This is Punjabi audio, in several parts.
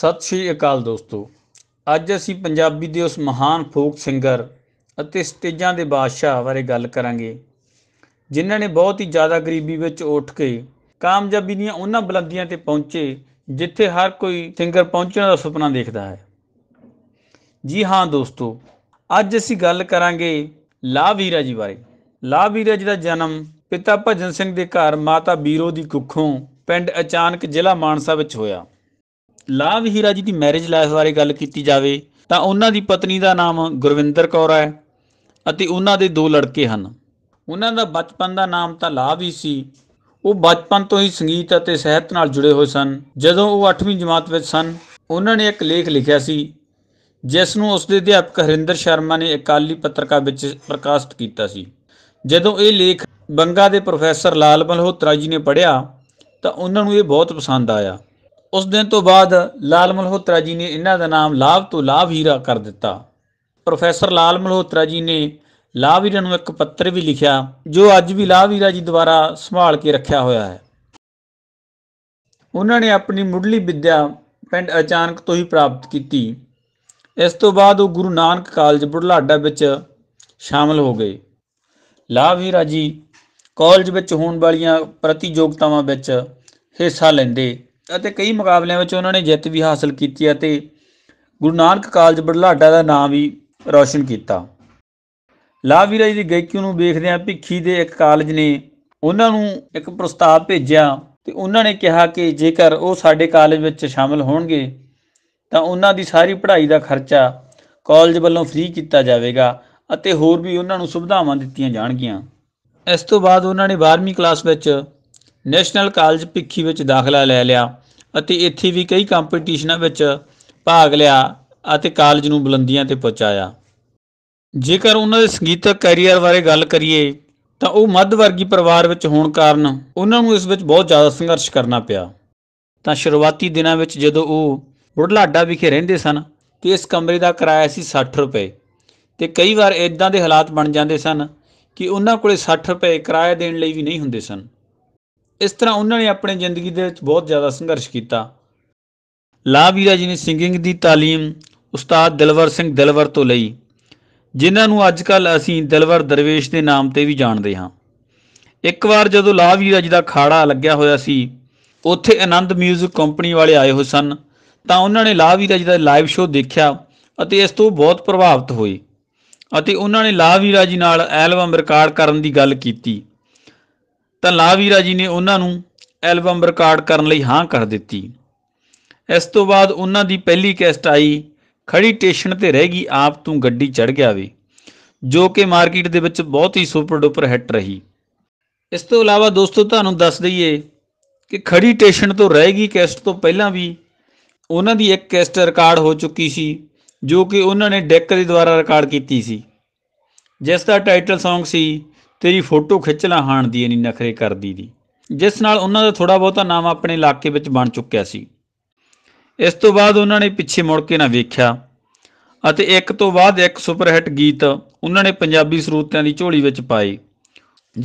ਸਤਿ ਸ਼੍ਰੀ ਅਕਾਲ ਦੋਸਤੋ ਅੱਜ ਅਸੀਂ ਪੰਜਾਬੀ ਦੇ ਉਸ ਮਹਾਨ ਫੋਕ ਸਿੰਗਰ ਅਤੇ ਸਟੇਜਾਂ ਦੇ ਬਾਦਸ਼ਾਹ ਬਾਰੇ ਗੱਲ ਕਰਾਂਗੇ ਜਿਨ੍ਹਾਂ ਨੇ ਬਹੁਤ ਹੀ ਜ਼ਿਆਦਾ ਗਰੀਬੀ ਵਿੱਚ ਉੱਠ ਕੇ ਕਾਮਯਾਬੀ ਦੀਆਂ ਉਹਨਾਂ ਬੁਲੰਦੀਆਂ ਤੇ ਪਹੁੰਚੇ ਜਿੱਥੇ ਹਰ ਕੋਈ ਸਿੰਗਰ ਪਹੁੰਚਣ ਦਾ ਸੁਪਨਾ ਦੇਖਦਾ ਹੈ ਜੀ ਹਾਂ ਦੋਸਤੋ ਅੱਜ ਅਸੀਂ ਗੱਲ ਕਰਾਂਗੇ ਲਾ ਵੀਰਾ ਜੀ ਬਾਰੇ ਲਾ ਵੀਰਾ ਜੀ ਦਾ ਜਨਮ ਪਿਤਾ ਭਜਨ ਸਿੰਘ ਦੇ ਘਰ ਮਾਤਾ ਬੀਰੋ ਦੀ ਕੁੱਖੋਂ ਪਿੰਡ ਅਚਾਨਕ ਜ਼ਿਲ੍ਹਾ ਮਾਨਸਾ ਵਿੱਚ ਹੋਇਆ ਲਾਭ ਹੀਰਾ ਜੀ ਦੀ ਮੈਰਿਜ ਲਾਈਫ ਬਾਰੇ ਗੱਲ ਕੀਤੀ ਜਾਵੇ ਤਾਂ ਉਹਨਾਂ ਦੀ ਪਤਨੀ ਦਾ ਨਾਮ ਗੁਰਵਿੰਦਰ ਕੌਰ ਹੈ ਅਤੇ ਉਹਨਾਂ ਦੇ ਦੋ ਲੜਕੇ ਹਨ ਉਹਨਾਂ ਦਾ ਬਚਪਨ ਦਾ ਨਾਮ ਤਾਂ ਲਾਭ ਹੀ ਸੀ ਉਹ ਬਚਪਨ ਤੋਂ ਹੀ ਸੰਗੀਤ ਅਤੇ ਸਿਹਤ ਨਾਲ ਜੁੜੇ ਹੋਏ ਸਨ ਜਦੋਂ ਉਹ 8ਵੀਂ ਜਮਾਤ ਵਿੱਚ ਸਨ ਉਹਨਾਂ ਨੇ ਇੱਕ ਲੇਖ ਲਿਖਿਆ ਸੀ ਜਿਸ ਨੂੰ ਉਸ ਦੇ ਅਧਿਆਪਕ ਹਰਿੰਦਰ ਸ਼ਰਮਾ ਨੇ ਇਕਾਲੀ ਪੱਤਰਕਾ ਵਿੱਚ ਪ੍ਰਕਾਸ਼ਿਤ ਕੀਤਾ ਸੀ ਜਦੋਂ ਇਹ ਲੇਖ ਬੰਗਾ ਦੇ ਪ੍ਰੋਫੈਸਰ ਲਾਲ ਮਲਹੋਤਰਾ ਜੀ ਨੇ ਪੜ੍ਹਿਆ ਤਾਂ ਉਹਨਾਂ ਨੂੰ ਇਹ ਬਹੁਤ ਪਸੰਦ ਆਇਆ ਉਸ ਦਿਨ ਤੋਂ ਬਾਅਦ ਲਾਲ ਮਲਹੋਤਰਾ ਜੀ ਨੇ ਇਹਨਾਂ ਦਾ ਨਾਮ ਲਾਭ ਤੋਂ ਲਾਭ ਹੀਰਾ ਕਰ ਦਿੱਤਾ ਪ੍ਰੋਫੈਸਰ ਲਾਲ ਮਲਹੋਤਰਾ ਜੀ ਨੇ ਲਾਭ ਹੀਰਾ ਨੂੰ ਇੱਕ ਪੱਤਰ ਵੀ ਲਿਖਿਆ ਜੋ ਅੱਜ ਵੀ ਲਾਭ ਹੀਰਾ ਜੀ ਦੁਆਰਾ ਸੰਭਾਲ ਕੇ ਰੱਖਿਆ ਹੋਇਆ ਹੈ ਉਹਨਾਂ ਨੇ ਆਪਣੀ ਮੁੱਢਲੀ ਵਿੱਦਿਆ ਪਿੰਡ ਅਚਾਨਕ ਤੋਂ ਹੀ ਪ੍ਰਾਪਤ ਕੀਤੀ ਇਸ ਤੋਂ ਬਾਅਦ ਉਹ ਗੁਰੂ ਨਾਨਕ ਕਾਲਜ ਬੁਢਲਾਡਾ ਵਿੱਚ ਸ਼ਾਮਲ ਹੋ ਗਏ ਲਾਭ ਹੀਰਾ ਜੀ ਕਾਲਜ ਵਿੱਚ ਹੋਣ ਵਾਲੀਆਂ ਪ੍ਰਤੀਯੋਗਤਾਵਾਂ ਵਿੱਚ ਹਿੱਸਾ ਲੈਂਦੇ ਅਤੇ ਕਈ ਮੁਕਾਬਲਿਆਂ ਵਿੱਚ ਉਹਨਾਂ ਨੇ ਜਿੱਤ ਵੀ ਹਾਸਲ ਕੀਤੀ ਅਤੇ ਗੁਰੂ ਨਾਨਕ ਕਾਲਜ ਬੜਲਾਡਾ ਦਾ ਨਾਮ ਵੀ ਰੋਸ਼ਨ ਕੀਤਾ ਲਾਵੀਰਾ ਜੀ ਦੀ ਗਾਇਕੀ ਨੂੰ ਆਂ ਭਿੱਖੀ ਦੇ ਇੱਕ ਕਾਲਜ ਨੇ ਉਹਨਾਂ ਨੂੰ ਇੱਕ ਪ੍ਰਸਤਾਵ ਭੇਜਿਆ ਤੇ ਉਹਨਾਂ ਨੇ ਕਿਹਾ ਕਿ ਜੇਕਰ ਉਹ ਸਾਡੇ ਕਾਲਜ ਵਿੱਚ ਸ਼ਾਮਲ ਹੋਣਗੇ ਤਾਂ ਉਹਨਾਂ ਦੀ ਸਾਰੀ ਪੜ੍ਹਾਈ ਦਾ ਖਰਚਾ ਕਾਲਜ ਵੱਲੋਂ ਫ੍ਰੀ ਕੀਤਾ ਜਾਵੇਗਾ ਅਤੇ ਹੋਰ ਵੀ ਉਹਨਾਂ ਨੂੰ ਸੁਵਿਧਾਵਾਂ ਦਿੱਤੀਆਂ ਜਾਣਗੀਆਂ ਇਸ ਤੋਂ ਬਾਅਦ ਉਹਨਾਂ ਨੇ 12ਵੀਂ ਕਲਾਸ ਵਿੱਚ ਨੈਸ਼ਨਲ ਕਾਲਜ ਭਿੱਖੀ ਵਿੱਚ ਦਾਖਲਾ ਲੈ ਲਿਆ ਅਤੇ ਇੱਥੇ ਵੀ ਕਈ ਕੰਪੀਟੀਸ਼ਨਾਂ ਵਿੱਚ ਭਾਗ ਲਿਆ ਅਤੇ ਕਾਲਜ ਨੂੰ ਬੁਲੰਦੀਆਂ ਤੇ ਪਹੁੰਚਾਇਆ ਜੇਕਰ ਉਹਨਾਂ ਦੇ ਸੰਗੀਤਕ ਕੈਰੀਅਰ ਬਾਰੇ ਗੱਲ ਕਰੀਏ ਤਾਂ ਉਹ ਮੱਧ ਵਰਗੀ ਪਰਿਵਾਰ ਵਿੱਚ ਹੋਣ ਕਾਰਨ ਉਹਨਾਂ ਨੂੰ ਇਸ ਵਿੱਚ ਬਹੁਤ ਜ਼ਿਆਦਾ ਸੰਘਰਸ਼ ਕਰਨਾ ਪਿਆ ਤਾਂ ਸ਼ੁਰੂਆਤੀ ਦਿਨਾਂ ਵਿੱਚ ਜਦੋਂ ਉਹ ਬੁੜਲਾਡਾ ਵਿਖੇ ਰਹਿੰਦੇ ਸਨ ਤੇ ਇਸ ਕਮਰੇ ਦਾ ਕਿਰਾਇਆ ਸੀ 60 ਰੁਪਏ ਤੇ ਕਈ ਵਾਰ ਇਦਾਂ ਦੇ ਹਾਲਾਤ ਬਣ ਜਾਂਦੇ ਸਨ ਕਿ ਉਹਨਾਂ ਕੋਲੇ 60 ਰੁਪਏ ਕਿਰਾਇਆ ਦੇਣ ਲਈ ਵੀ ਨਹੀਂ ਹੁੰਦੇ ਸਨ ਇਸ ਤਰ੍ਹਾਂ ਉਹਨਾਂ ਨੇ ਆਪਣੀ ਜ਼ਿੰਦਗੀ ਦੇ ਵਿੱਚ ਬਹੁਤ ਜ਼ਿਆਦਾ ਸੰਘਰਸ਼ ਕੀਤਾ ਲਾਵੀਰਾ ਜੀ ਨੇ ਸਿੰਗਿੰਗ ਦੀ تعلیم ਉਸਤਾਦ ਦਿਲਵਰ ਸਿੰਘ ਦਿਲਵਰ ਤੋਂ ਲਈ ਜਿਨ੍ਹਾਂ ਨੂੰ ਅੱਜ ਕੱਲ ਅਸੀਂ ਦਿਲਵਰ ਦਰਵੇਸ਼ ਦੇ ਨਾਮ ਤੇ ਵੀ ਜਾਣਦੇ ਹਾਂ ਇੱਕ ਵਾਰ ਜਦੋਂ ਲਾਵੀਰਾ ਜੀ ਦਾ ਖਾੜਾ ਲੱਗਿਆ ਹੋਇਆ ਸੀ ਉੱਥੇ ਆਨੰਦ 뮤직 ਕੰਪਨੀ ਵਾਲੇ ਆਏ ਹੋ ਸਨ ਤਾਂ ਉਹਨਾਂ ਨੇ ਲਾਵੀਰਾ ਜੀ ਦਾ ਲਾਈਵ ਸ਼ੋਅ ਦੇਖਿਆ ਅਤੇ ਇਸ ਤੋਂ ਬਹੁਤ ਪ੍ਰਭਾਵਿਤ ਹੋਏ ਅਤੇ ਉਹਨਾਂ ਨੇ ਲਾਵੀਰਾ ਜੀ ਨਾਲ ਐਲਬਮ ਰਿਕਾਰਡ ਕਰਨ ਦੀ ਗੱਲ ਕੀਤੀ ਤਾਂ ਲਾਵੀਰਾ ਜੀ ਨੇ ਉਹਨਾਂ ਨੂੰ ਐਲਬਮ ਰਿਕਾਰਡ ਕਰਨ ਲਈ ਹਾਂ ਕਰ ਦਿੱਤੀ ਇਸ ਤੋਂ ਬਾਅਦ ਉਹਨਾਂ ਦੀ ਪਹਿਲੀ ਕੈਸਟ ਆਈ ਖੜੀ ਸਟੇਸ਼ਨ ਤੇ ਰਹਿ ਗਈ ਆਪ ਤੂੰ ਗੱਡੀ ਚੜ ਗਿਆ ਵੇ ਜੋ ਕਿ ਮਾਰਕੀਟ ਦੇ ਵਿੱਚ ਬਹੁਤ ਹੀ ਸੁਪਰ ਡੁਪਰ ਹਿੱਟ ਰਹੀ ਇਸ ਤੋਂ ਇਲਾਵਾ ਦੋਸਤੋ ਤੁਹਾਨੂੰ ਦੱਸ ਦਈਏ ਕਿ ਖੜੀ ਸਟੇਸ਼ਨ ਤੋਂ ਰਹਿ ਗਈ ਕੈਸਟ ਤੋਂ ਪਹਿਲਾਂ ਵੀ ਉਹਨਾਂ ਦੀ ਇੱਕ ਕੈਸਟ ਰਿਕਾਰਡ ਹੋ ਚੁੱਕੀ ਸੀ ਜੋ ਕਿ ਉਹਨਾਂ ਨੇ ਡੈਕ ਦੇ ਦੁਆਰਾ ਰਿਕਾਰਡ ਕੀਤੀ ਸੀ ਜਿਸ ਦਾ ਟਾਈਟਲ Song ਸੀ ਤੇਰੀ ਫੋਟੋ ਖਿੱਚ ਲਾ ਹਾਣ ਦੀ ਇਨੀ ਨਖਰੇ ਕਰਦੀ ਦੀ ਜਿਸ ਨਾਲ ਉਹਨਾਂ ਦਾ ਥੋੜਾ ਬਹੁਤਾ ਨਾਮ ਆਪਣੇ ਇਲਾਕੇ ਵਿੱਚ ਬਣ ਚੁੱਕਿਆ ਸੀ ਇਸ ਤੋਂ ਬਾਅਦ ਉਹਨਾਂ ਨੇ ਪਿੱਛੇ ਮੁੜ ਕੇ ਨਾ ਵੇਖਿਆ ਅਤੇ ਇੱਕ ਤੋਂ ਬਾਅਦ ਇੱਕ ਸੁਪਰਹਿੱਟ ਗੀਤ ਉਹਨਾਂ ਨੇ ਪੰਜਾਬੀ ਸਰੂਤਿਆਂ ਦੀ ਝੋਲੀ ਵਿੱਚ ਪਾਏ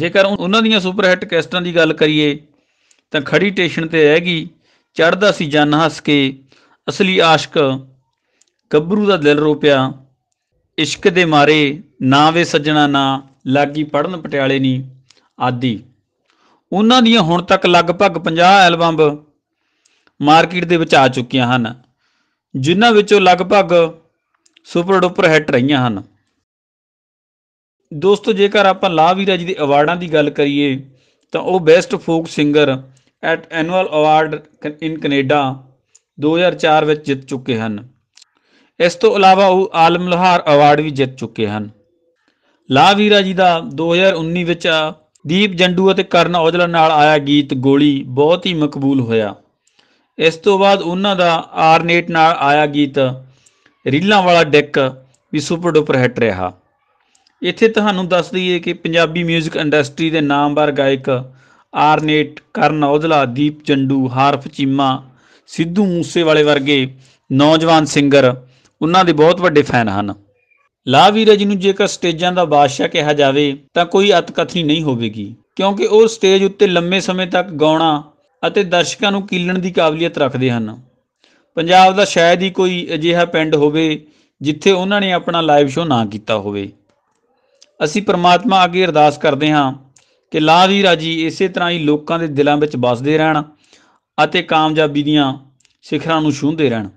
ਜੇਕਰ ਉਹਨਾਂ ਦੀਆਂ ਸੁਪਰਹਿੱਟ ਕੈਸਟਾਂ ਦੀ ਗੱਲ ਕਰੀਏ ਤਾਂ ਖੜੀ ਟੇਸ਼ਨ ਤੇ ਰਹਿ ਗਈ ਚੜਦਾ ਸੀ ਜਨ ਹੱਸ ਕੇ ਅਸਲੀ ਆਸ਼ਕ ਕੱਬਰੂ ਦਾ ਦਿਲ ਰੋਪਿਆ ਇਸ਼ਕ ਦੇ ਮਾਰੇ ਨਾ ਵੇ ਸੱਜਣਾ ਨਾ ਲਾਗੀ ਪੜਨ ਪਟਿਆਲੇ ਨੀ ਆਦੀ ਉਹਨਾਂ ਦੀਆਂ ਹੁਣ ਤੱਕ ਲਗਭਗ 50 ਐਲਬਮ ਮਾਰਕੀਟ ਦੇ ਵਿੱਚ ਆ ਚੁੱਕੀਆਂ ਹਨ ਜਿਨ੍ਹਾਂ ਵਿੱਚੋਂ ਲਗਭਗ ਸੁਪਰ ਡੁਪਰ ਹਿੱਟ ਰਹੀਆਂ ਹਨ ਦੋਸਤੋ ਜੇਕਰ ਆਪਾਂ ਲਾਵੀਰਾ ਜੀ ਦੇ ਅਵਾਰਡਾਂ ਦੀ ਗੱਲ ਕਰੀਏ ਤਾਂ ਉਹ best folk singer at annual award in Canada 2004 ਵਿੱਚ ਜਿੱਤ ਚੁੱਕੇ ਹਨ ਇਸ ਤੋਂ ਇਲਾਵਾ ਉਹ ਆਲਮ ਲੋਹਾਰ ਅਵਾਰਡ ਵੀ ਜਿੱਤ ਚੁੱਕੇ ਹਨ ਲਾਵੀਰਾ ਜੀ ਦਾ 2019 ਵਿੱਚ ਦੀਪ ਜੰਡੂ ਅਤੇ ਕਰਨ ਔਜਲਾ ਨਾਲ ਆਇਆ ਗੀਤ ਗੋਲੀ ਬਹੁਤ ਹੀ ਮਕਬੂਲ ਹੋਇਆ ਇਸ ਤੋਂ ਬਾਅਦ ਉਹਨਾਂ ਦਾ ਆਰਨੇਟ ਨਾਲ ਆਇਆ ਗੀਤ ਰੀਲਾਂ ਵਾਲਾ ਡੈਕ ਵੀ ਸੁਪਰ ਡੁਪਰ ਹਿੱਟ ਰਿਹਾ ਇੱਥੇ ਤੁਹਾਨੂੰ ਦੱਸ ਦਈਏ ਕਿ ਪੰਜਾਬੀ 뮤직 ਇੰਡਸਟਰੀ ਦੇ ਨਾਮਵਰ ਗਾਇਕ ਆਰਨੇਟ ਕਰਨ ਔਜਲਾ ਦੀਪ ਜੰਡੂ ਹਾਰਫ ਚੀਮਾ ਸਿੱਧੂ ਮੂਸੇਵਾਲੇ ਵਰਗੇ ਨੌਜਵਾਨ ਸਿੰਗਰ ਉਹਨਾਂ ਦੇ ਬਹੁਤ ਵੱਡੇ ਫੈਨ ਹਨ ਲਾ ਵੀਰੇ ਜੀ ਨੂੰ ਜੇਕਰ ਸਟੇਜਾਂ ਦਾ ਬਾਦਸ਼ਾਹ ਕਿਹਾ ਜਾਵੇ ਤਾਂ ਕੋਈ ਅਤਕਥਨੀ ਨਹੀਂ ਹੋਵੇਗੀ ਕਿਉਂਕਿ ਉਹ ਸਟੇਜ ਉੱਤੇ ਲੰਮੇ ਸਮੇਂ ਤੱਕ ਗਾਉਣਾ ਅਤੇ ਦਰਸ਼ਕਾਂ ਨੂੰ ਕੀਲਣ ਦੀ ਕਾਬਲੀਅਤ ਰੱਖਦੇ ਹਨ ਪੰਜਾਬ ਦਾ ਸ਼ਾਇਦ ਹੀ ਕੋਈ ਅਜਿਹਾ ਪਿੰਡ ਹੋਵੇ ਜਿੱਥੇ ਉਹਨਾਂ ਨੇ ਆਪਣਾ ਲਾਈਵ ਸ਼ੋਅ ਨਾ ਕੀਤਾ ਹੋਵੇ ਅਸੀਂ ਪ੍ਰਮਾਤਮਾ ਅੱਗੇ ਅਰਦਾਸ ਕਰਦੇ ਹਾਂ ਕਿ ਲਾ ਵੀਰਾ ਜੀ ਇਸੇ ਤਰ੍ਹਾਂ ਹੀ ਲੋਕਾਂ ਦੇ ਦਿਲਾਂ ਵਿੱਚ ਵਸਦੇ ਰਹਿਣ ਅਤੇ ਕਾਮਯਾਬੀ ਦੀਆਂ ਸਿਖਰਾਂ ਨੂੰ ਛੂੰਹਦੇ ਰਹਿਣ